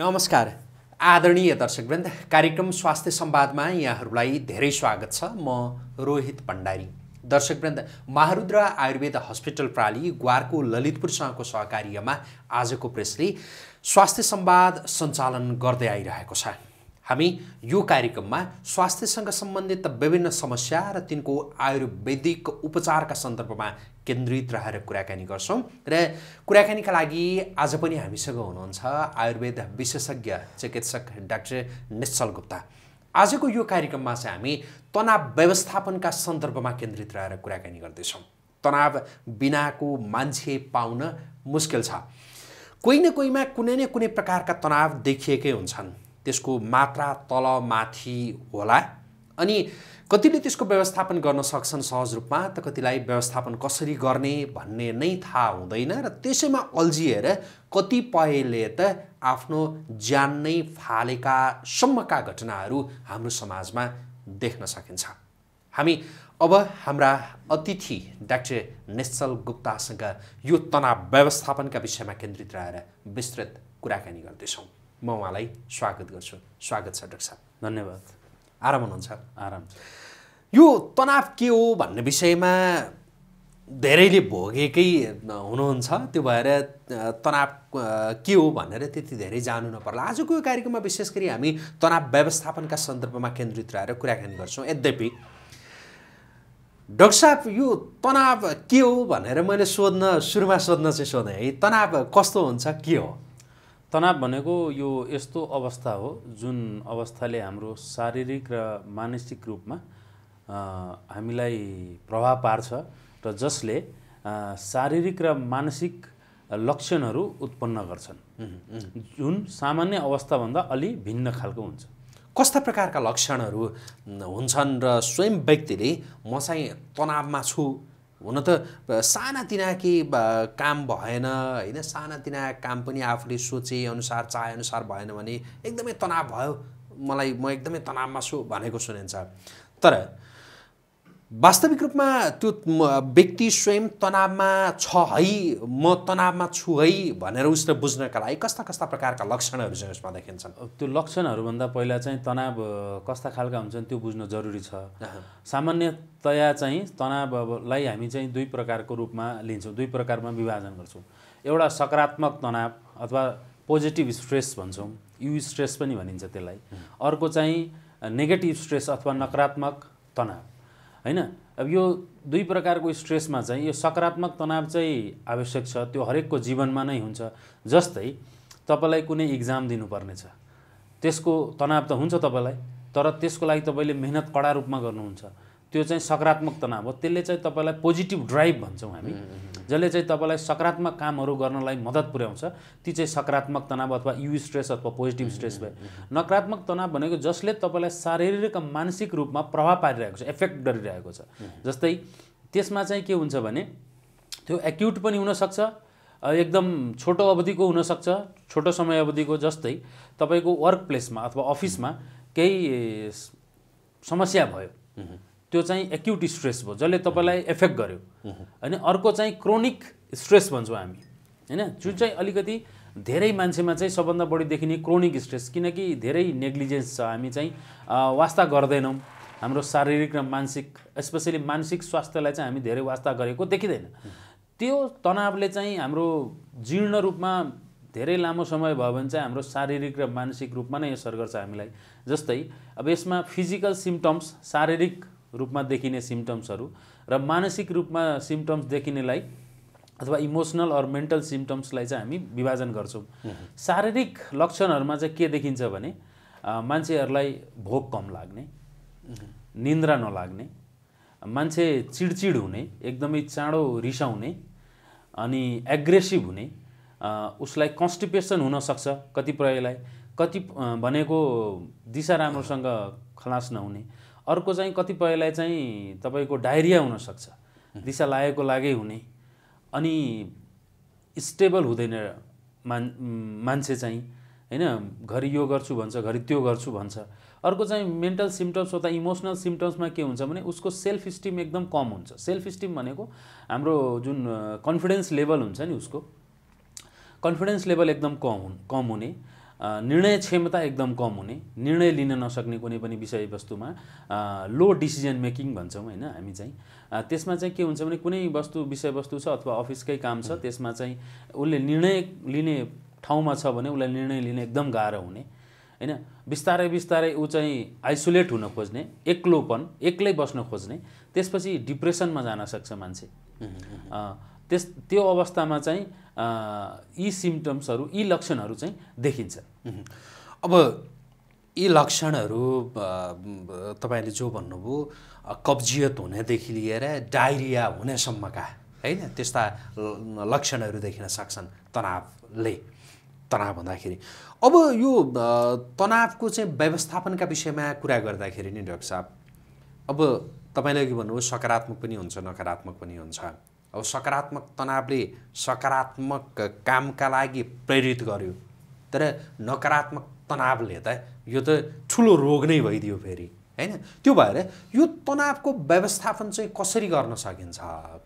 नमस्कार आदरणीय दर्शकवृन्द कार्यक्रम स्वास्थ्य सम्वादमा यहाँहरूलाई धेरै स्वागत छ म रोहित भण्डारी दर्शकवृन्द महारुद्र आयुर्वेद हस्पिटल प्राली ग्वारको ललितपुरसँगको सहकार्यमा आजको प्रेसले स्वास्थ्य सम्वाद सञ्चालन गर्दै आइरहेको छ हामी यो कार्यक्रममा स्वास्थ्यसँग सम्बन्धित विभिन्न समस्या र तिनको आयुर्वेदिक उपचारका सन्दर्भमा केन्द्रित रहेर कुराकानी गर्छौँ र कुराकानीका लागि आज पनि हामीसँग हुनुहुन्छ आयुर्वेद विशेषज्ञ चिकित्सक डाक्टर निश्चल गुप्ता आजको यो कार्यक्रममा चाहिँ हामी तनाव व्यवस्थापनका सन्दर्भमा केन्द्रित रहेर कुराकानी गर्दैछौँ तनाव बिनाको मान्छे पाउन मुस्किल छ कोही न कोहीमा कुनै न कुनै प्रकारका तनाव देखिएकै हुन्छन् त्यसको मात्रा तल माथि होला अनि कतिले त्यसको व्यवस्थापन गर्न सक्छन् सहज रूपमा त कतिलाई व्यवस्थापन कसरी गर्ने भन्ने नै थाहा हुँदैन र त्यसैमा अल्झिएर कतिपयले त आफ्नो ज्यान नै फालेकासम्मका घटनाहरू हाम्रो समाजमा देख्न सकिन्छ हामी अब हाम्रा अतिथि डाक्टर नेश्चल गुप्तासँग यो तनाव व्यवस्थापनका विषयमा केन्द्रित रहेर विस्तृत कुराकानी गर्दैछौँ म उहाँलाई स्वागत गर्छु स्वागत छ डाक्टर साहब धन्यवाद आराम हुनुहुन्छ आराम यो तनाव के हो भन्ने विषयमा धेरैले भोगेकै हुनुहुन्छ त्यो भएर तनाव के हो भनेर त्यति धेरै जानु नपर्ला आजको यो कार्यक्रममा विशेष गरी हामी तनाव व्यवस्थापनका सन्दर्भमा केन्द्रित रहेर कुराकानी गर्छौँ यद्यपि डक्टर साहब यो तनाव के हो भनेर मैले सोध्न सुरुमा सोध्न चाहिँ सोधेँ है तनाव कस्तो हुन्छ के हो तनाव भनेको यो यस्तो अवस्था हो जुन अवस्थाले हाम्रो शारीरिक र मानसिक रूपमा हामीलाई प्रभाव पार्छ र जसले शारीरिक र मानसिक लक्षणहरू उत्पन्न गर्छन् जुन सामान्य अवस्थाभन्दा अलि भिन्न खालको हुन्छ कस्ता प्रकारका लक्षणहरू हुन्छन् र स्वयं व्यक्तिले म चाहिँ तनावमा छु हुन त सानातिना के काम भएन होइन सानातिना काम पनि आफूले चाहे अनुसार भएन भने एकदमै तनाव भयो मलाई म एकदमै तनावमा छु भनेको सुनिन्छ तर वास्तविक रूपमा त्यो व्यक्ति स्वयं तनावमा छ है म तनावमा छु है भनेर उसले बुझ्नका लागि कस्ता कस्ता प्रकारका लक्षणहरू चाहिँ उसमा देखिन्छन् त्यो लक्षणहरूभन्दा पहिला चाहिँ तनाव कस्ता खालका हुन्छन् त्यो बुझ्न जरुरी छ सामान्यतया चाहिँ तनावलाई हामी चाहिँ दुई प्रकारको रूपमा लिन्छौँ दुई प्रकारमा विभाजन गर्छौँ एउटा सकारात्मक तनाव अथवा पोजिटिभ स्ट्रेस भन्छौँ यु स्ट्रेस पनि भनिन्छ त्यसलाई अर्को चाहिँ नेगेटिभ स्ट्रेस अथवा नकारात्मक तनाव होइन अब यो दुई प्रकारको स्ट्रेसमा चाहिँ यो सकारात्मक तनाव चाहिँ आवश्यक छ त्यो हरेकको जीवनमा नै हुन्छ जस्तै तपाईँलाई कुनै इक्जाम दिनुपर्नेछ त्यसको तनाव त हुन्छ तपाईँलाई तर त्यसको लागि तपाईँले मेहनत कडा रूपमा गर्नुहुन्छ त्यो चाहिँ सकारात्मक तनाव हो त्यसले चाहिँ तपाईँलाई पोजिटिभ ड्राइभ भन्छौँ हामी जसले चाहिँ तपाईँलाई सकारात्मक कामहरू गर्नलाई मद्दत पुर्याउँछ ती चाहिँ सकारात्मक तनाव अथवा यु स्ट्रेस अथवा पोजिटिभ स्ट्रेस भयो नकारात्मक तनाव भनेको जसले तपाईँलाई शारीरिक र मानसिक रूपमा प्रभाव पारिरहेको छ एफेक्ट गरिरहेको छ जस्तै त्यसमा चाहिँ के हुन्छ भने त्यो एक्युट पनि हुनसक्छ एकदम छोटो अवधिको हुनसक्छ छोटो समय अवधिको जस्तै तपाईँको वर्क प्लेसमा अथवा अफिसमा केही समस्या भयो त्यो चाहिँ एक्युट स्ट्रेस भयो जसले तपाईँलाई एफेक्ट गर्यो होइन अर्को चाहिँ क्रोनिक स्ट्रेस भन्छौँ हामी होइन जुन चाहिँ अलिकति धेरै मान्छेमा चाहिँ सबभन्दा बढी देखिने क्रोनिक स्ट्रेस किनकि धेरै नेग्लिजेन्स छ हामी चाहिँ वास्ता गर्दैनौँ हाम्रो शारीरिक र मानसिक स्पेसली मानसिक स्वास्थ्यलाई चाहिँ हामी धेरै वास्ता गरेको देखिँदैन त्यो तनावले चाहिँ हाम्रो जीर्ण रूपमा धेरै लामो समय भयो भने चाहिँ हाम्रो शारीरिक र मानसिक रूपमा नै असर गर्छ हामीलाई जस्तै अब यसमा फिजिकल सिम्टम्स शारीरिक रूपमा देखिने सिम्टम्सहरू र मानसिक रूपमा सिम्टम्स देखिनेलाई अथवा इमोसनल अर मेन्टल सिम्टम्सलाई चाहिँ हामी विभाजन गर्छौँ शारीरिक लक्षणहरूमा चाहिँ के देखिन्छ भने मान्छेहरूलाई भोक कम लाग्ने निन्द्रा नलाग्ने मान्छे चिडचिड हुने एकदमै चाँडो रिसाउने अनि एग्रेसिभ हुने उसलाई कन्स्टिपेसन हुनसक्छ कतिपयलाई कति भनेको दिशा राम्रोसँग खलास नहुने अर्को चाहिँ कतिपयलाई चाहिँ तपाईँको डायरिया हुनसक्छ दिशा लागेको लागै हुने अनि स्टेबल हुँदैन मान मान्छे चाहिँ होइन घरि यो गर्छु भन्छ घरि त्यो गर्छु भन्छ अर्को चाहिँ मेन्टल सिम्टम्स अथवा इमोसनल सिम्टम्समा के हुन्छ भने उसको सेल्फ इस्टिम एकदम कम हुन्छ सेल्फ स्टिम भनेको हाम्रो जुन कन्फिडेन्स लेभल हुन्छ नि उसको कन्फिडेन्स लेभल एकदम कम हुन् कम हुने निर्णय क्षमता एकदम कम हुने निर्णय लिन नसक्ने कुनै पनि विषयवस्तुमा लो डिसिजन मेकिङ भन्छौँ होइन हामी चाहिँ त्यसमा चाहिँ के हुन्छ भने कुनै वस्तु विषयवस्तु छ अथवा अफिसकै काम छ त्यसमा चाहिँ उसले निर्णय लिने ठाउँमा छ भने उसलाई निर्णय लिने एकदम गाह्रो हुने होइन बिस्तारै बिस्तारै ऊ चाहिँ आइसोलेट हुन खोज्ने एक्लोपन एक्लै बस्न खोज्ने त्यसपछि डिप्रेसनमा जान सक्छ मान्छे त्यस त्यो अवस्थामा चाहिँ यी सिम्टम्सहरू यी लक्षणहरू चाहिँ देखिन्छ अब यी लक्षणहरू तपाईँले जो भन्नुभयो कब्जियत हुनेदेखि लिएर डायरिया हुनेसम्मका होइन त्यस्ता लक्षणहरू देखिन सक्छन् तनावले तनाव हुँदाखेरि अब यो तनावको चाहिँ व्यवस्थापनका विषयमा कुरा गर्दाखेरि नि डक्टर साहब अब तपाईँले अघि भन्नुभयो सकारात्मक पनि हुन्छ नकारात्मक पनि हुन्छ अब सकारात्मक तनावले सकारात्मक कामका लागि प्रेरित गर्यो तर नकारात्मक तनावले त यो त ठुलो रोग नै भइदियो फेरि होइन त्यो भएर यो तनावको व्यवस्थापन चाहिँ कसरी गर्न सकिन्छ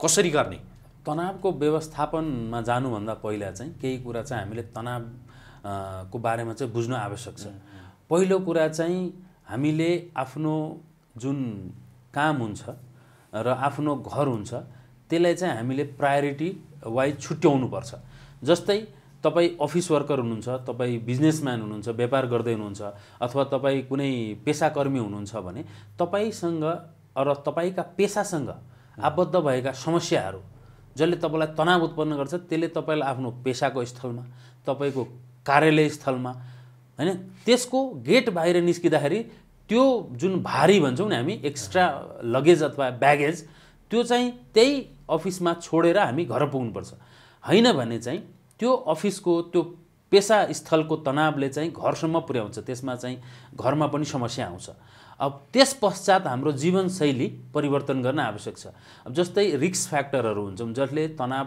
कसरी गर्ने तनावको व्यवस्थापनमा जानुभन्दा पहिला चाहिँ केही कुरा चाहिँ हामीले तनाव को बारेमा चाहिँ बुझ्नु आवश्यक छ पहिलो कुरा चाहिँ हामीले आफ्नो जुन काम हुन्छ र आफ्नो घर हुन्छ त्यसलाई चाहिँ हामीले प्रायोरिटी वाइज छुट्याउनुपर्छ जस्तै तपाईँ अफिस वर्कर हुनुहुन्छ तपाईँ बिजनेसम्यान हुनुहुन्छ व्यापार गर्दै हुनुहुन्छ अथवा तपाईँ कुनै पेसाकर्मी हुनुहुन्छ भने तपाईँसँग र तपाईँका पेसासँग आबद्ध भएका समस्याहरू जसले तपाईँलाई तनाव उत्पन्न गर्छ त्यसले तपाईँलाई आफ्नो पेसाको स्थलमा तपाईँको कार्यालय स्थलमा होइन त्यसको गेट बाहिर निस्किँदाखेरि त्यो जुन भारी भन्छौँ नि हामी एक्स्ट्रा लगेज अथवा ब्यागेज त्यो चाहिँ त्यही अफिसमा छोडेर हामी घर पुग्नुपर्छ होइन भने चाहिँ त्यो अफिसको त्यो पेसा स्थलको तनावले चाहिँ घरसम्म पुर्याउँछ त्यसमा चाहिँ घरमा पनि समस्या आउँछ अब त्यस पश्चात हाम्रो जीवनशैली परिवर्तन गर्न आवश्यक छ अब जस्तै रिक्स फ्याक्टरहरू हुन्छौँ जसले तनाव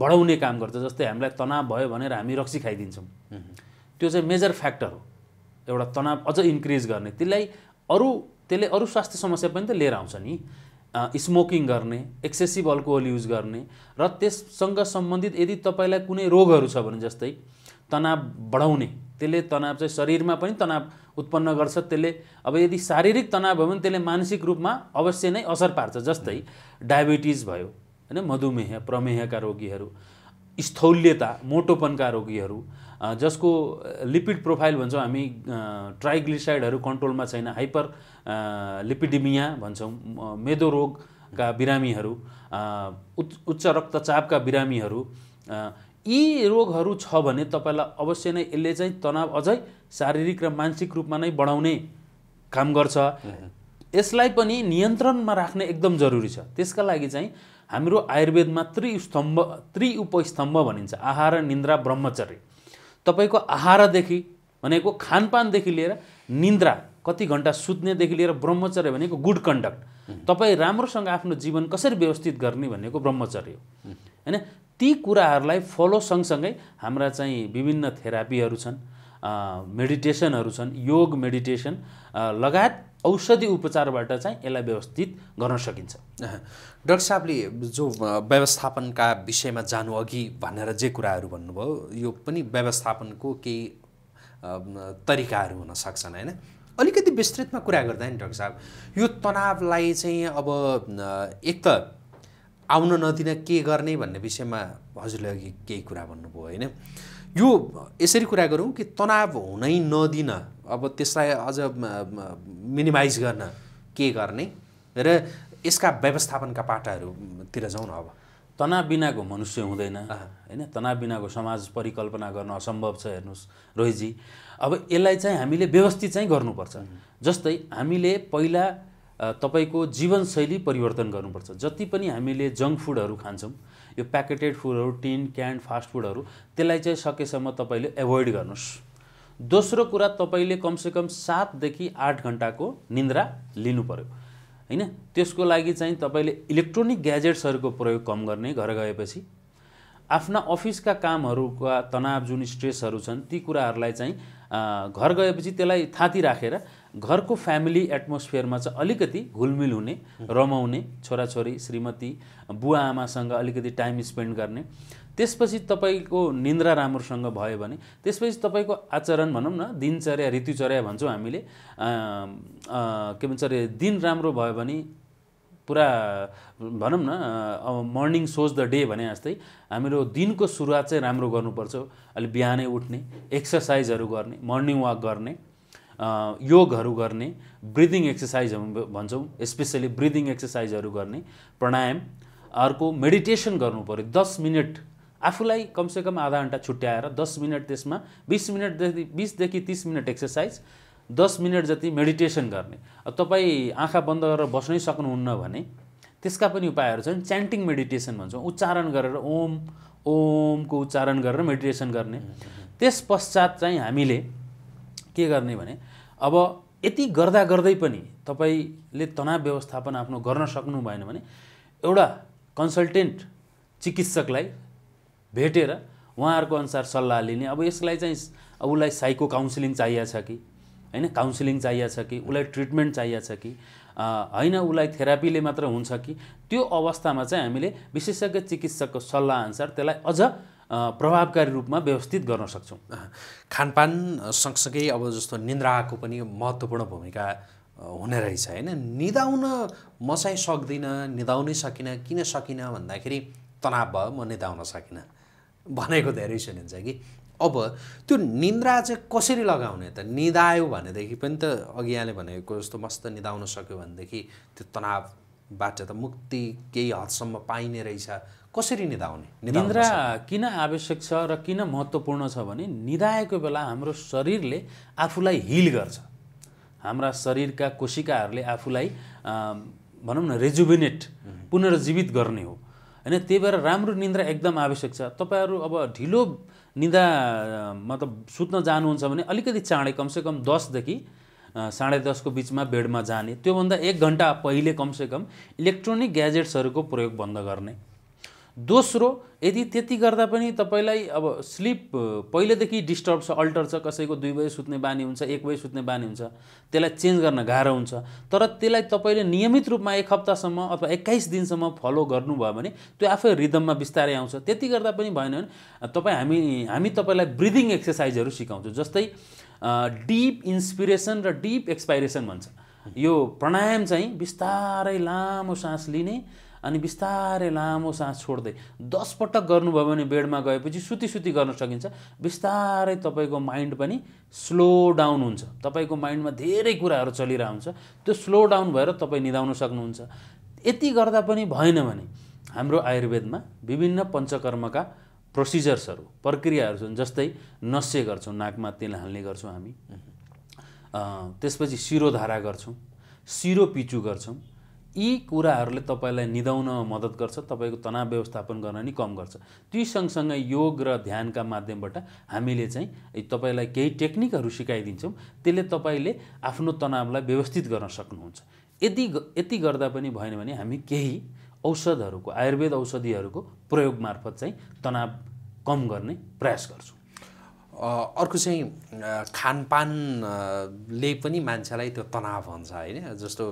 बढाउने काम गर्छ जस्तै हामीलाई तनाव भयो भनेर हामी रक्सी खाइदिन्छौँ त्यो चाहिँ मेजर फ्याक्टर हो एउटा तनाव अझ इन्क्रिज गर्ने त्यसलाई अरू त्यसले अरू स्वास्थ्य समस्या पनि त लिएर आउँछ नि स्मोकिङ गर्ने एक्सेसिभ अल्कोहल युज गर्ने र त्यससँग सम्बन्धित यदि तपाईँलाई कुनै रोगहरू छ भने जस्तै तनाव बढाउने त्यसले तनाव चाहिँ शरीरमा पनि तनाव उत्पन्न गर्छ त्यसले अब यदि शारीरिक तनाव भयो भने त्यसले मानसिक रूपमा अवश्य नै असर पार्छ जस्तै डायबिटिज भयो होइन मधुमेह प्रमेहका रोगीहरू स्थौल्यता मोटोपनका रोगीहरू जसको लिपिड प्रोफाइल भन्छौँ हामी ट्राइग्लिसाइडहरू कन्ट्रोलमा छैन हाइपर लिपिडिमिया भन्छौँ मेदो रोगका बिरामीहरू उच्च रक्तचापका बिरामीहरू यी रोगहरू छ भने तपाईँलाई अवश्य नै यसले चाहिँ तनाव अझै शारीरिक र मानसिक रूपमा नै बढाउने काम गर्छ यसलाई पनि नियन्त्रणमा राख्ने एकदम जरुरी छ त्यसका लागि चाहिँ हाम्रो आयुर्वेदमा त्रिस्तम्भ उपस्तम्भ भनिन्छ आहार निन्द्रा ब्रह्मचर्य तपाईँको आहारदेखि भनेको खानपानदेखि लिएर निन्द्रा कति घन्टा सुत्नेदेखि लिएर ब्रह्मचर्य भनेको गुड कन्डक्ट तपाईँ राम्रोसँग आफ्नो जीवन कसरी व्यवस्थित गर्ने भनेको ब्रह्मचर्य हो होइन ती कुराहरूलाई फलो सँगसँगै हाम्रा चाहिँ विभिन्न थेरापीहरू छन् मेडिटेसनहरू छन् योग मेडिटेसन लगायत औषधि उपचारबाट चाहिँ यसलाई व्यवस्थित गर्न सकिन्छ डाक्टर साहबले जो व्यवस्थापनका विषयमा जानु अघि भनेर जे कुराहरू भन्नुभयो यो पनि व्यवस्थापनको केही तरिकाहरू हुन सक्छन् होइन अलिकति विस्तृतमा कुरा गर्दा नि डाक्टर साहब यो तनावलाई चाहिँ अब एक त आउन नदिन के गर्ने भन्ने विषयमा हजुरले अघि केही कुरा भन्नुभयो होइन यो यसरी कुरा गरौँ कि तनाव हुनै नदिन अब त्यसलाई अझ मिनिमाइज गर्न के गर्ने र यसका व्यवस्थापनका पाटाहरूतिर जाउँ न अब तनाव बिनाको मनुष्य हुँदैन होइन तनाव बिनाको समाज परिकल्पना गर्न असम्भव छ हेर्नुहोस् रोहितजी अब यसलाई चाहिँ हामीले व्यवस्थित चाहिँ गर्नुपर्छ जस्तै हामीले पहिला तपाईँको जीवनशैली परिवर्तन गर्नुपर्छ जति पनि हामीले जङ्क फुडहरू खान्छौँ यो प्याकेटेड फुडहरू टिन क्यान्ड फास्ट फुडहरू त्यसलाई चाहिँ सकेसम्म तपाईँले एभोइड गर्नुहोस् दोस्रो कुरा तपाईँले कमसेकम सातदेखि आठ घन्टाको निन्द्रा लिनु पऱ्यो होइन त्यसको लागि चाहिँ तपाईँले इलेक्ट्रोनिक ग्याजेट्सहरूको प्रयोग कम गर्ने घर गएपछि आफ्ना अफिसका कामहरूका तनाव जुन स्ट्रेसहरू छन् ती कुराहरूलाई चाहिँ घर गएपछि त्यसलाई थाती राखेर घरको फ्यामिली एटमोस्फियरमा चाहिँ अलिकति घुलमिल हुने रमाउने छोराछोरी श्रीमती बुवा आमासँग अलिकति टाइम स्पेन्ड गर्ने त्यसपछि तपाईँको निन्द्रा राम्रोसँग भयो भने त्यसपछि तपाईँको आचरण भनौँ न दिनचर्या ऋतुचर्या भन्छौँ हामीले के भन्छ अरे दिन राम्रो भयो भने पुरा भनौँ न अब मर्निङ सोज द डे भने जस्तै हाम्रो दिनको सुरुवात चाहिँ राम्रो गर्नुपर्छ अलि बिहानै उठ्ने एक्सर्साइजहरू गर्ने मर्निङ वाक गर्ने योगहरू गर्ने ब्रिदिङ एक्सर्साइज भन्छौँ स्पेसली ब्रिदिङ एक्सर्साइजहरू गर्ने प्राणायाम अर्को मेडिटेसन गर्नु पऱ्यो दस मिनट आफूलाई कमसेकम आधा घन्टा छुट्याएर दस मिनट त्यसमा बिस मिनटदेखि बिसदेखि तिस मिनट एक्सर्साइज दस मिनट जति मेडिटेसन गर्ने तपाईँ आँखा बन्द गरेर बस्नै सक्नुहुन्न भने त्यसका पनि उपायहरू छन् च्यान्टिङ मेडिटेसन भन्छौँ उच्चारण गरेर ओम ओमको उच्चारण गरेर मेडिटेसन गर्ने त्यस पश्चात चाहिँ हामीले के गर्ने भने अब यति गर्दा गर्दै पनि तपाईँले तनाव व्यवस्थापन आफ्नो गर्न सक्नु भएन भने एउटा कन्सल्टेन्ट चिकित्सकलाई भेटेर उहाँहरूको अनुसार सल्लाह लिने अब यसलाई चाहिँ अब उसलाई साइको काउन्सिलिङ चाहिएको छ कि होइन काउन्सिलिङ चाहिएको छ कि उसलाई ट्रिटमेन्ट चाहिएको छ कि होइन उसलाई थेरापीले मात्र हुन्छ कि त्यो अवस्थामा चाहिँ हामीले विशेषज्ञ चिकित्सकको सल्लाह अनुसार त्यसलाई अझ प्रभावकारी रूपमा व्यवस्थित गर्न सक्छौँ खानपान सँगसँगै अब जस्तो निन्द्राको पनि महत्त्वपूर्ण भूमिका हुने रहेछ होइन निदाउन म चाहिँ सक्दिनँ निदाउनै सकिनँ किन सकिनँ भन्दाखेरि तनाव भयो म निदाउन सकिनँ भनेको धेरै सुनिन्छ कि अब त्यो निन्द्रा चाहिँ कसरी लगाउने त निदायो भनेदेखि पनि त अघि यहाँले भनेको जस्तो मस्त निदाउन सक्यो भनेदेखि त्यो तनावबाट त मुक्ति केही हदसम्म पाइने रहेछ कसरी निदाउने निन्द्रा किन आवश्यक छ र किन महत्त्वपूर्ण छ भने निदाएको बेला हाम्रो शरीरले आफूलाई हिल गर्छ हाम्रा शरीरका कोशिकाहरूले आफूलाई भनौँ न रेजुबिनेट पुनर्जीवित गर्ने हो होइन त्यही भएर राम्रो निन्द्रा एकदम आवश्यक छ तपाईँहरू अब ढिलो निन्दा मतलब सुत्न जानुहुन्छ भने अलिकति चाँडै कमसेकम दसदेखि साढे दसको बिचमा बेडमा जाने त्योभन्दा एक घन्टा पहिले कमसेकम इलेक्ट्रोनिक ग्याजेट्सहरूको प्रयोग बन्द गर्ने दोस्रो यदि त्यति गर्दा पनि तपाईँलाई अब स्लिप पहिलेदेखि डिस्टर्ब छ अल्टर छ कसैको दुई बजी सुत्ने बानी हुन्छ एक बजी सुत्ने बानी हुन्छ त्यसलाई चेन्ज गर्न गाह्रो हुन्छ तर त्यसलाई तपाईँले नियमित रूपमा एक हप्तासम्म अथवा एक्काइस दिनसम्म फलो गर्नुभयो भने त्यो आफै रिदममा बिस्तारै आउँछ त्यति गर्दा पनि भएन भने तपाईँ हामी हामी तपाईँलाई ब्रिदिङ एक्सर्साइजहरू सिकाउँछौँ जस्तै डिप इन्सपिरेसन र डिप एक्सपाइरेसन भन्छ यो प्राणायाम चाहिँ बिस्तारै लामो सास लिने अनि बिस्तारै लामो सास छोड्दै दस पटक गर्नुभयो भने बेडमा गएपछि सुती सुती गर्न सकिन्छ बिस्तारै तपाईँको माइन्ड पनि स्लो डाउन हुन्छ तपाईँको माइन्डमा धेरै कुराहरू चलिरहेको हुन्छ त्यो स्लो डाउन भएर तपाईँ निधाउन सक्नुहुन्छ यति गर्दा पनि भएन भने हाम्रो आयुर्वेदमा विभिन्न पञ्चकर्मका प्रोसिजर्सहरू प्रक्रियाहरू छन् जस्तै नस्य गर्छौँ नाकमा तेल हाल्ने गर्छौँ हामी त्यसपछि शिरोधारा गर्छौँ सिरो पिचु गर्छौँ यी कुराहरूले तपाईँलाई निदाउन मद्दत गर्छ तपाईँको तनाव व्यवस्थापन गर्न नि कम गर्छ ती सँगसँगै योग र ध्यानका माध्यमबाट हामीले चाहिँ तपाईँलाई केही टेक्निकहरू सिकाइदिन्छौँ त्यसले तपाईँले आफ्नो तनावलाई व्यवस्थित गर्न सक्नुहुन्छ यदि यति गर्दा पनि भएन भने हामी केही औषधहरूको आयुर्वेद औषधिहरूको प्रयोग मार्फत चाहिँ तनाव कम गर्ने प्रयास गर्छौँ अर्को चाहिँ खानपानले पनि मान्छेलाई त्यो तनाव हुन्छ होइन जस्तो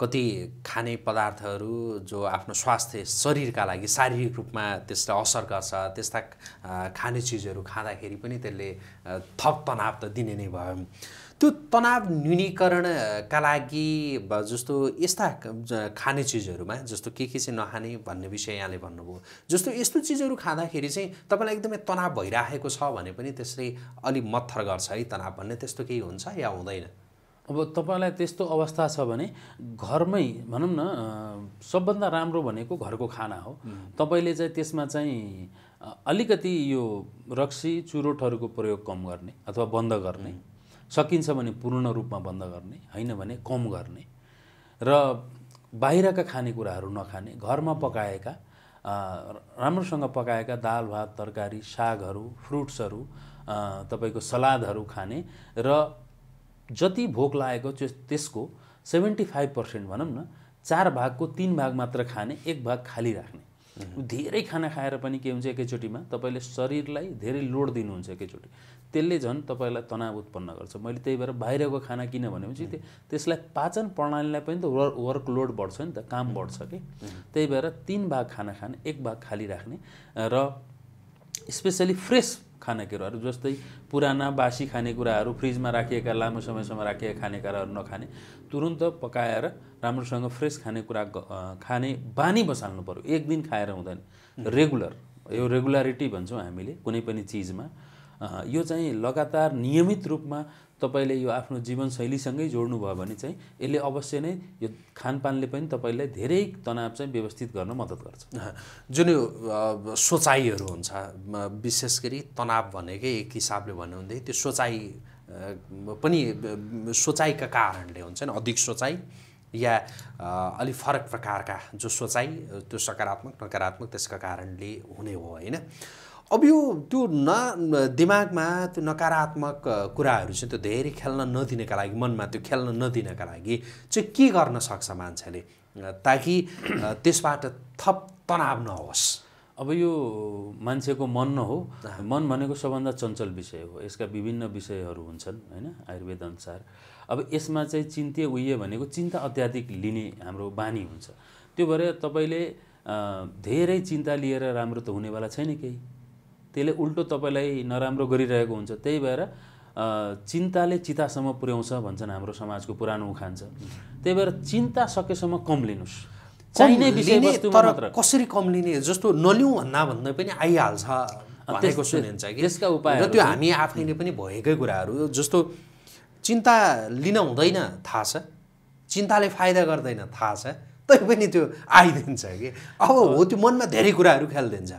कति खाने पदार्थहरू जो आफ्नो स्वास्थ्य शरीरका लागि शारीरिक रूपमा त्यसलाई असर गर्छ त्यस्ता खाने चिजहरू खाँदाखेरि पनि त्यसले थप तनाव त दिने नै भयो त्यो तनाव न्यूनीकरणका लागि जस्तो यस्ता खाने चिजहरूमा जस्तो के के चाहिँ नखाने भन्ने विषय यहाँले भन्नुभयो जस्तो यस्तो चिजहरू खाँदाखेरि चाहिँ तपाईँलाई एकदमै तनाव भइराखेको छ भने पनि त्यसले अलि मत्थर गर्छ है तनाव भन्ने त्यस्तो केही हुन्छ या हुँदैन अब तपाईँलाई त्यस्तो अवस्था छ भने घरमै भनौँ न सबभन्दा राम्रो भनेको घरको खाना हो तपाईँले चाहिँ त्यसमा चाहिँ अलिकति यो रक्सी चुरोटहरूको प्रयोग कम गर्ने अथवा बन्द गर्ने सकिन्छ भने पूर्ण रूपमा बन्द गर्ने होइन भने कम गर्ने र बाहिरका खानेकुराहरू नखाने घरमा पकाएका राम्रोसँग पकाएका दाल भात तरकारी सागहरू फ्रुट्सहरू तपाईँको सलादहरू खाने र जति भोक लागेको त्यो त्यसको सेभेन्टी फाइभ पर्सेन्ट भनौँ न चार भागको तिन भाग मात्र खाने एक भाग खाली राख्ने धेरै खाना खाएर पनि के हुन्छ एकैचोटिमा तपाईँले शरीरलाई धेरै लोड दिनुहुन्छ एकैचोटि त्यसले झन् तपाईँलाई तनाव उत्पन्न गर्छ मैले त्यही भएर बाहिरको खाना किन भनेपछि त्यो त्यसलाई पाचन प्रणालीलाई पनि त वर्क वर्कलोड बढ्छ नि त काम बढ्छ कि त्यही भएर तिन भाग खाना खाने एक भाग खाली राख्ने र स्पेसली फ्रेस खानेकुराहरू जस्तै पुराना बासी खानेकुराहरू फ्रिजमा राखिएका लामो समयसम्म राखिएका खानेकुराहरू नखाने तुरुन्त पकाएर राम्रोसँग फ्रेस खानेकुरा खाने बानी बसाल्नु पऱ्यो एक दिन खाएर हुँदैन रेगुलर यो रेगुलारिटी भन्छौँ हामीले कुनै पनि चिजमा यो चाहिँ लगातार नियमित रूपमा तपाईँले यो आफ्नो जीवनशैलीसँगै जोड्नुभयो भने चाहिँ यसले अवश्य नै यो खानपानले पनि तपाईँलाई धेरै तनाव चाहिँ व्यवस्थित गर्न मद्दत गर्छ जुन यो सोचाइहरू हुन्छ विशेष गरी तनाव भनेकै एक हिसाबले भन्यो भनेदेखि त्यो सोचाइ पनि सोचाइका कारणले हुन्छ नि अधिक सोचाइ या अलिक फरक प्रकारका जो सोचाइ त्यो सकारात्मक नकारात्मक त्यसका कारणले हुने हो होइन अब यो त्यो न दिमागमा त्यो नकारात्मक कुराहरू चाहिँ त्यो धेरै खेल्न नदिनका लागि मनमा त्यो खेल्न नदिनका लागि चाहिँ के गर्न सक्छ मान्छेले ताकि त्यसबाट थप तनाव नहोस् अब यो मान्छेको मन हो मन भनेको सबभन्दा चञ्चल विषय हो यसका विभिन्न विषयहरू हुन्छन् होइन आयुर्वेद अनुसार अब यसमा चाहिँ चिन्ते उयो भनेको चिन्ता अत्याधिक लिने हाम्रो बानी हुन्छ त्यो भएर तपाईँले धेरै चिन्ता लिएर राम्रो त हुनेवाला छैन केही त्यसले उल्टो तपाईँलाई नराम्रो गरिरहेको हुन्छ त्यही भएर चिन्ताले चितासम्म पुर्याउँछ भन्छन् हाम्रो समाजको पुरानो उखान छ त्यही भएर चिन्ता सकेसम्म कम लिनुहोस् चाहिने मात्र कसरी कम लिने जस्तो नलिउँ भन्दा भन्दै पनि आइहाल्छ भनेको सुनिन्छ कि त्यसका उपाय र त्यो हामी आफैले पनि भएकै कुराहरू जस्तो चिन्ता लिन हुँदैन थाहा छ चिन्ताले फाइदा गर्दैन थाहा छ तै पनि त्यो आइदिन्छ कि अब हो त्यो मनमा धेरै कुराहरू खेलिदिन्छ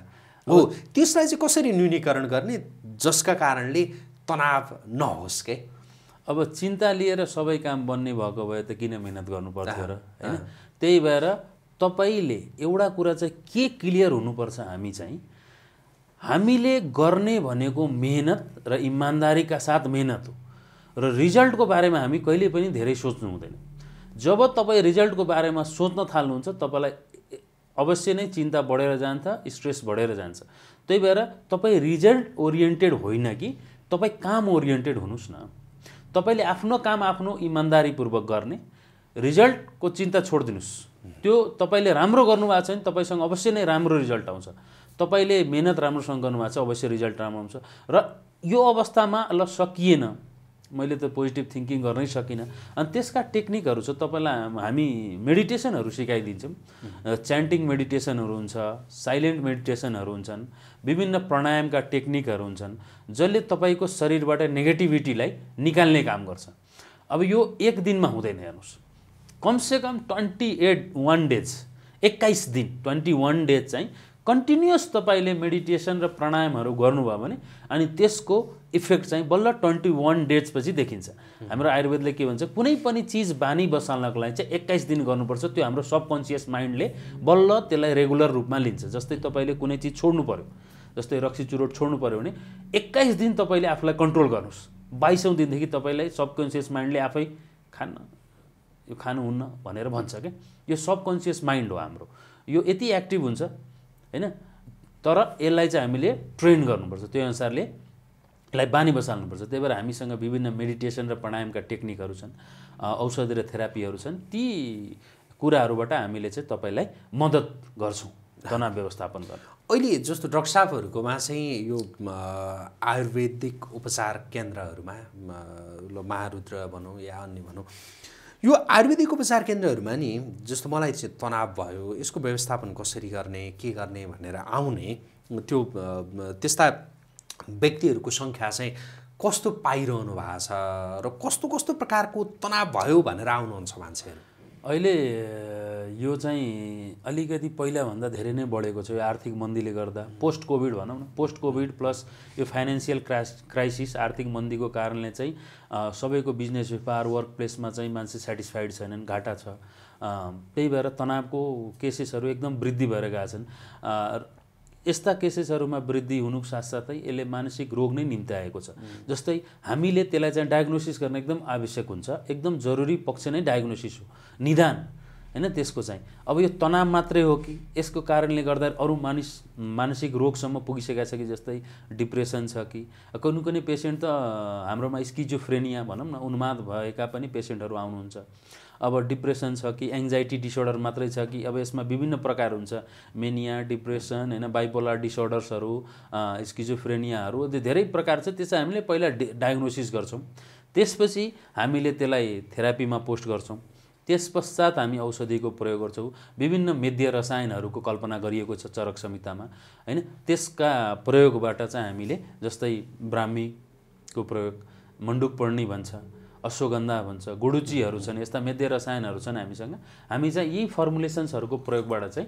हो त्यसलाई चाहिँ कसरी न्यूनीकरण गर्ने जसका कारणले तनाव नहोस् के अब चिन्ता लिएर सबै काम बन्ने भएको भए त किन मिहिनेत पर्थ्यो र होइन त्यही भएर तपाईँले एउटा कुरा चाहिँ के क्लियर हुनुपर्छ हामी चाहिँ हामीले गर्ने भनेको मेहनत र इमान्दारीका साथ मेहनत हो र रिजल्टको बारेमा हामी कहिले पनि धेरै सोच्नु हुँदैन जब तपाईँ रिजल्टको बारेमा सोच्न थाल्नुहुन्छ तपाईँलाई अवश्य नै चिन्ता बढेर जान्छ स्ट्रेस बढेर जान्छ त्यही भएर तपाईँ रिजल्ट ओरिएन्टेड होइन कि तपाईँ काम ओरिएन्टेड हुनुहोस् न तपाईँले आफ्नो काम आफ्नो इमान्दारीपूर्वक गर्ने रिजल्टको चिन्ता छोडिदिनुहोस् त्यो तपाईँले राम्रो गर्नुभएको छ भने तपाईँसँग अवश्य नै राम्रो रिजल्ट आउँछ तपाईँले मेहनत राम्रोसँग गर्नुभएको छ अवश्य रिजल्ट राम्रो आउँछ र यो अवस्थामा ल सकिएन मैले त पोजिटिभ थिङ्किङ गर्नै सकिनँ अनि त्यसका टेक्निकहरू छ तपाईँलाई हामी मेडिटेसनहरू सिकाइदिन्छौँ च्यान्टिङ मेडिटेसनहरू हुन्छ साइलेन्ट मेडिटेसनहरू हुन्छन् विभिन्न प्राणायामका टेक्निकहरू हुन्छन् जसले तपाईँको शरीरबाट नेगेटिभिटीलाई निकाल्ने काम गर्छ अब यो एक दिनमा हुँदैन हेर्नुहोस् कमसेकम ट्वेन्टी एट वान डेज एक्काइस दिन ट्वेन्टी वान डेज चाहिँ कन्टिन्युस तपाईँले मेडिटेसन र प्राणायामहरू गर्नुभयो भने अनि त्यसको इफेक्ट चाहिँ बल्ल ट्वेन्टी वान डेजपछि देखिन्छ हाम्रो आयुर्वेदले के भन्छ कुनै पनि चिज बानी बसाल्नको लागि चाहिँ एक्काइस दिन गर्नुपर्छ त्यो हाम्रो सबकन्सियस माइन्डले बल्ल त्यसलाई रेगुलर रूपमा लिन्छ जस्तै तपाईँले कुनै चिज छोड्नु पऱ्यो जस्तै रक्सी चुरोट छोड्नु पऱ्यो भने एक्काइस दिन तपाईँले आफूलाई कन्ट्रोल गर्नुहोस् बाइसौँ दिनदेखि तपाईँलाई सबकन्सियस माइन्डले आफै खान्न यो खानुहुन्न भनेर भन्छ क्या यो सबकन्सियस माइन्ड हो हाम्रो यो यति एक्टिभ हुन्छ होइन तर यसलाई चाहिँ हामीले ट्रेन गर्नुपर्छ त्यो अनुसारले यसलाई बानी बसाल्नुपर्छ त्यही भएर हामीसँग विभिन्न मेडिटेसन र प्राणायामका टेक्निकहरू छन् औषधि र थेरापीहरू छन् ती कुराहरूबाट हामीले चाहिँ तपाईँलाई मद्दत गर्छौँ तनाव व्यवस्थापन गर्न अहिले जस्तो डक्टर चाहिँ यो आयुर्वेदिक उपचार केन्द्रहरूमा महारुद्र भनौँ या अन्य भनौँ यो आयुर्वेदिक उपचार केन्द्रहरूमा नि जस्तो मलाई चाहिँ तनाव भयो यसको व्यवस्थापन कसरी गर्ने के गर्ने भनेर आउने त्यो त्यस्ता व्यक्तिहरूको सङ्ख्या चाहिँ कस्तो पाइरहनु भएको छ र कस्तो कस्तो प्रकारको तनाव भयो भनेर आउनुहुन्छ मान्छेहरू अहिले यो चाहिँ अलिकति पहिलाभन्दा धेरै नै बढेको छ यो आर्थिक मन्दीले गर्दा पोस्ट कोभिड भनौँ न पोस्ट कोभिड प्लस यो फाइनेन्सियल क्राइस क्राइसिस आर्थिक मन्दीको कारणले चाहिँ सबैको बिजनेस व्यापार वर्क प्लेसमा चाहिँ मान्छे सेटिस्फाइड छैनन् घाटा छ त्यही भएर तनावको केसेसहरू एकदम वृद्धि भएर गएका छन् यस्ता केसेसहरूमा वृद्धि हुनुको साथसाथै यसले मानसिक रोग नै निम्त्याएको छ जस्तै हामीले त्यसलाई चाहिँ डायग्नोसिस गर्न एकदम आवश्यक हुन्छ एकदम जरुरी पक्ष नै डायग्नोसिस हो निदान होइन त्यसको चाहिँ अब यो तनाव मात्रै हो कि यसको कारणले गर्दा अरू मानिस मानसिक रोगसम्म पुगिसकेका छ कि जस्तै डिप्रेसन छ कि कुनै कुनै पेसेन्ट त हाम्रोमा स्किजोफ्रेनिया भनौँ न उन्माद भएका पनि पेसेन्टहरू आउनुहुन्छ अब डिप्रेसन छ कि एङ्जाइटी डिसअर्डर मात्रै छ कि अब यसमा विभिन्न प्रकार हुन्छ मेनिया डिप्रेसन होइन बाइपोलर डिसअर्डर्सहरू स्किजोफ्रेनियाहरू धेरै प्रकार छ त्यसलाई हामीले पहिला डायग्नोसिस गर्छौँ त्यसपछि हामीले त्यसलाई थेरापीमा पोस्ट गर्छौँ त्यस पश्चात हामी औषधिको प्रयोग गर्छौँ विभिन्न मेद्य रसायनहरूको कल्पना गरिएको छ चरक संहितामा होइन त्यसका प्रयोगबाट चाहिँ हामीले जस्तै ब्राह्मीको प्रयोग मन्डुक पर्णी भन्छ अश्वगन्धा भन्छ गुडुचीहरू छन् यस्ता मेद्य रसायनहरू छन् हामीसँग हामी चाहिँ यी फर्मुलेसन्सहरूको प्रयोगबाट चाहिँ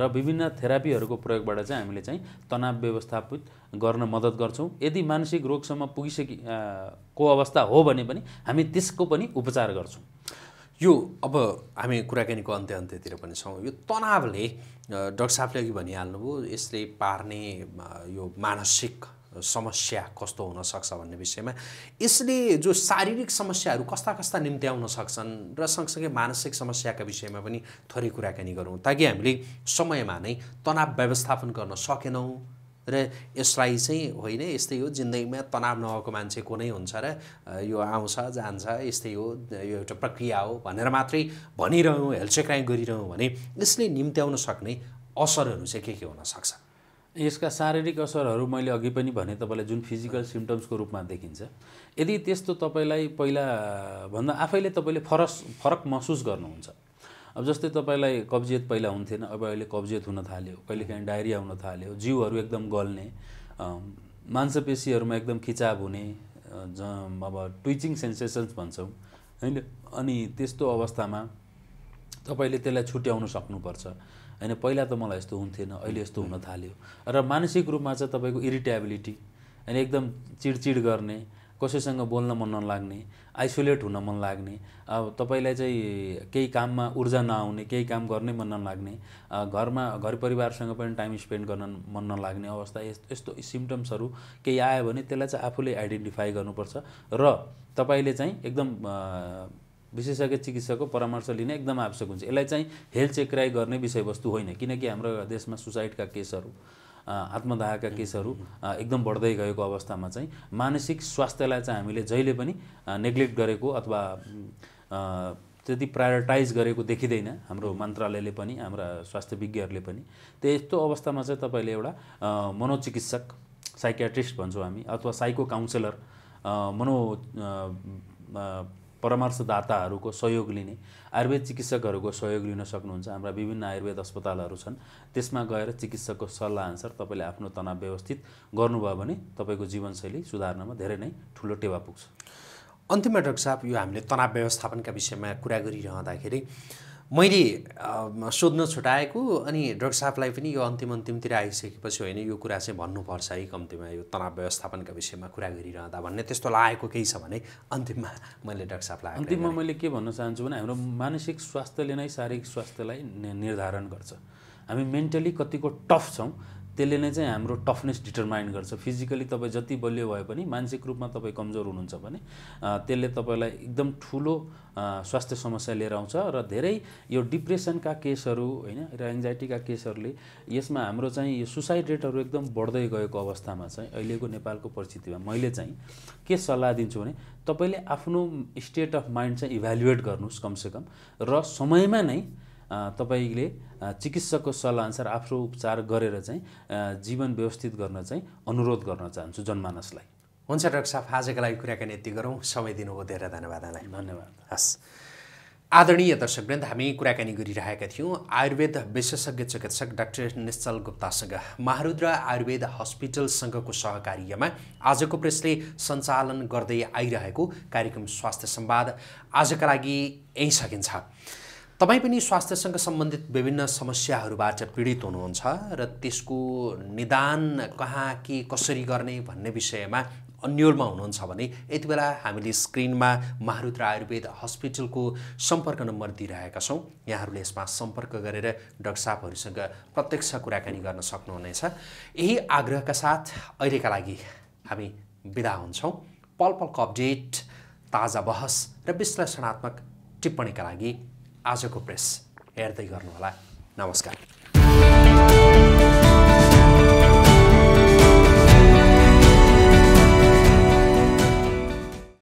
र विभिन्न थेरापीहरूको प्रयोगबाट चाहिँ हामीले चाहिँ तनाव व्यवस्थापित गर्न मद्दत गर्छौँ यदि मानसिक रोगसम्म पुगिसकि को अवस्था हो भने पनि हामी त्यसको पनि उपचार गर्छौँ यो अब हामी कुराकानीको अन्त्य अन्त्यतिर पनि छौँ यो तनावले डक्टर साहबले अघि भनिहाल्नुभयो यसले पार्ने यो मानसिक समस्या कस्तो हुनसक्छ भन्ने विषयमा यसले जो शारीरिक समस्याहरू कस्ता कस्ता निम्ति आउन सक्छन् र सँगसँगै मानसिक समस्याका विषयमा पनि थोरै कुराकानी गरौँ ताकि हामीले समयमा नै तनाव व्यवस्थापन गर्न सकेनौँ र यसलाई चाहिँ होइन यस्तै हो जिन्दगीमा तनाव नभएको मान्छे को नै हुन्छ र यो आउँछ जान्छ यस्तै हो यो एउटा प्रक्रिया हो भनेर मात्रै भनिरह्यौँ हेल्चेक्राइ गरिरह्यौँ भने यसले निम्त्याउन सक्ने असरहरू चाहिँ के के हुनसक्छ यसका शारीरिक असरहरू मैले अघि पनि भने तपाईँलाई जुन फिजिकल सिम्टम्सको रूपमा देखिन्छ यदि त्यस्तो तपाईँलाई पहिला भन्दा आफैले तपाईँले फरस फरक महसुस गर्नुहुन्छ अब जस्तै तपाईँलाई कब्जियत पहिला हुन्थेन अब अहिले कब्जियत हुन थाल्यो कहिलेकाहीँ डायरिया हुन थाल्यो जिउहरू एकदम गल्ने मांसपेसीहरूमा एकदम खिचाब हुने ज अब ट्विचिङ सेन्सेसन्स भन्छौँ होइन अनि त्यस्तो अवस्थामा तपाईँले त्यसलाई छुट्याउन सक्नुपर्छ होइन पहिला त मलाई यस्तो हुन्थेन अहिले यस्तो हुन थाल्यो र मानसिक रूपमा चाहिँ तपाईँको इरिटेबिलिटी होइन एकदम चिडचिड गर्ने कसैसँग बोल्न मन नलाग्ने आइसोलेट हुन मन लाग्ने अब तपाईँलाई चाहिँ केही काममा ऊर्जा नआउने केही काम गर्नै मन नलाग्ने घरमा घर परिवारसँग पनि टाइम स्पेन्ड गर्न मन नलाग्ने अवस्था यस्तो यस्तो सिम्टम्सहरू केही आयो भने त्यसलाई चाहिँ आफूले आइडेन्टिफाई गर्नुपर्छ र तपाईँले चाहिँ एकदम विशेषज्ञ चिकित्सकको परामर्श लिन एकदम आवश्यक हुन्छ यसलाई चाहिँ हेल्थ चेक राई गर्ने विषयवस्तु होइन किनकि हाम्रो देशमा सुसाइडका केसहरू आत्मदाहका केसहरू एकदम बढ्दै गएको अवस्थामा चाहिँ मानसिक स्वास्थ्यलाई चाहिँ हामीले जहिले पनि नेग्लेक्ट गरेको अथवा त्यति प्रायोरिटाइज गरेको देखिँदैन हाम्रो मन्त्रालयले पनि हाम्रा स्वास्थ्य विज्ञहरूले पनि त्यस्तो अवस्थामा चाहिँ तपाईँले एउटा मनोचिकित्सक साइकियाट्रिस्ट भन्छौँ हामी अथवा साइको काउन्सेलर मनो परामर्शदाताहरूको सहयोग लिने आयुर्वेद चिकित्सकहरूको सहयोग लिन सक्नुहुन्छ हाम्रा विभिन्न आयुर्वेद अस्पतालहरू छन् त्यसमा गएर चिकित्सकको सल्लाह अनुसार तपाईँले आफ्नो तनाव व्यवस्थित गर्नुभयो भने तपाईँको जीवनशैली सुधार्नमा धेरै नै ठुलो टेवा पुग्छ अन्तिममा डाक्टर साहब यो हामीले तनाव व्यवस्थापनका विषयमा कुरा गरिरहँदाखेरि मैले सोध्न छुट्याएको अनि ड्रग साहबलाई पनि यो अन्तिम अन्तिमतिर आइसकेपछि होइन यो कुरा चाहिँ भन्नुपर्छ है कम्तीमा यो तनाव व्यवस्थापनका विषयमा कुरा गरिरहँदा भन्ने त्यस्तो लागेको केही छ भने अन्तिममा मैले ड्रग साहबलाई अन्तिममा मैले के भन्न चाहन्छु भने हाम्रो मानसिक स्वास्थ्यले नै शारीरिक स्वास्थ्यलाई निर्धारण गर्छ हामी मेन्टली कतिको टफ छौँ त्यसले नै चाहिँ हाम्रो टफनेस डिटरमाइन गर्छ फिजिकली तपाईँ जति बलियो भए पनि मानसिक रूपमा तपाईँ कमजोर हुनुहुन्छ भने त्यसले तपाईँलाई एकदम ठुलो स्वास्थ्य समस्या लिएर आउँछ र धेरै यो डिप्रेसनका केसहरू होइन र एङ्जाइटीका केसहरूले यसमा हाम्रो चाहिँ यो सुसाइड रेटहरू एकदम बढ्दै गएको अवस्थामा चाहिँ अहिलेको नेपालको परिस्थितिमा मैले चाहिँ के सल्लाह दिन्छु भने तपाईँले आफ्नो स्टेट अफ माइन्ड चाहिँ इभ्यालुएट गर्नुहोस् कमसेकम र समयमा नै तपाईँले चिकित्सकको सल्लाहअनुसार आफ्नो उपचार गरेर चाहिँ जीवन व्यवस्थित गर्न चाहिँ अनुरोध गर्न चाहन्छु जनमानसलाई हुन्छ डाक्टर साहब आजको लागि कुराकानी यति गरौँ समय दिनुभयो धेरै धन्यवाद धन्यवाद हस् आदरणीय दर्शकवृन्द हामी कुराकानी गरिरहेका थियौँ आयुर्वेद विशेषज्ञ चिकित्सक डाक्टर निश्चल गुप्तासँग महारुद्र आयुर्वेद हस्पिटलसँगको सहकार्यमा आजको प्रेसले सञ्चालन गर्दै आइरहेको कार्यक्रम स्वास्थ्य संवाद आजका लागि यहीँ सकिन्छ तपाईँ पनि स्वास्थ्यसँग सम्बन्धित विभिन्न समस्याहरूबाट पीडित हुनुहुन्छ र त्यसको निदान कहाँ के कसरी गर्ने भन्ने विषयमा अन्यलमा हुनुहुन्छ भने यति बेला हामीले स्क्रिनमा महारुद्र आयुर्वेद हस्पिटलको सम्पर्क नम्बर दिइरहेका छौँ यहाँहरूले यसमा सम्पर्क गरेर डक्टर साहबहरूसँग प्रत्यक्ष कुराकानी गर्न सक्नुहुनेछ यही आग्रहका साथ अहिलेका लागि हामी बिदा हुन्छौँ पल पलको अपडेट ताजा बहस र विश्लेषणात्मक टिप्पणीका लागि आजको प्रेस हेर्दै गर्नुहोला नमस्कार